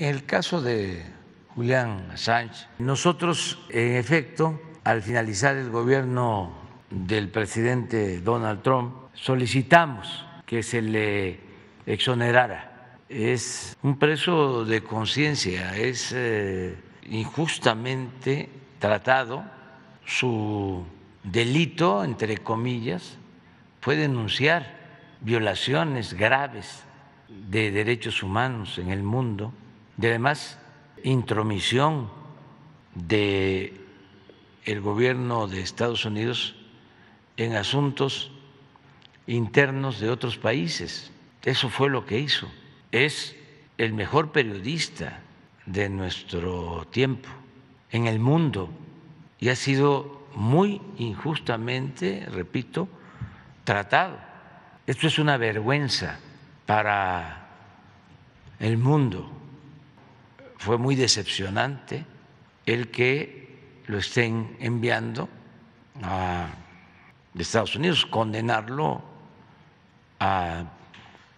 En el caso de Julián Assange, nosotros, en efecto, al finalizar el gobierno del presidente Donald Trump, solicitamos que se le exonerara. Es un preso de conciencia, es eh, injustamente tratado, su delito, entre comillas, fue denunciar violaciones graves de derechos humanos en el mundo de además intromisión de el gobierno de Estados Unidos en asuntos internos de otros países. Eso fue lo que hizo. Es el mejor periodista de nuestro tiempo en el mundo y ha sido muy injustamente, repito, tratado. Esto es una vergüenza para el mundo fue muy decepcionante el que lo estén enviando a Estados Unidos, condenarlo a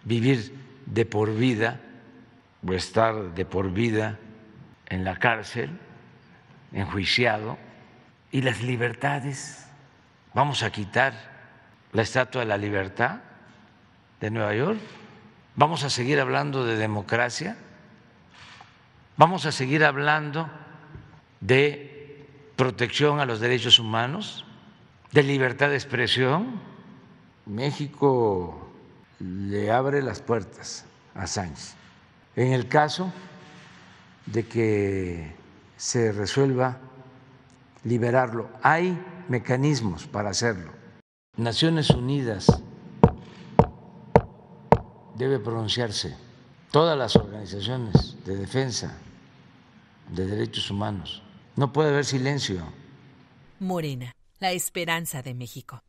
vivir de por vida o estar de por vida en la cárcel, enjuiciado, y las libertades. Vamos a quitar la Estatua de la Libertad de Nueva York. Vamos a seguir hablando de democracia. Vamos a seguir hablando de protección a los derechos humanos, de libertad de expresión. México le abre las puertas a Sánchez. En el caso de que se resuelva liberarlo, hay mecanismos para hacerlo. Naciones Unidas debe pronunciarse todas las organizaciones de defensa de derechos humanos. No puede haber silencio. Morena, la esperanza de México.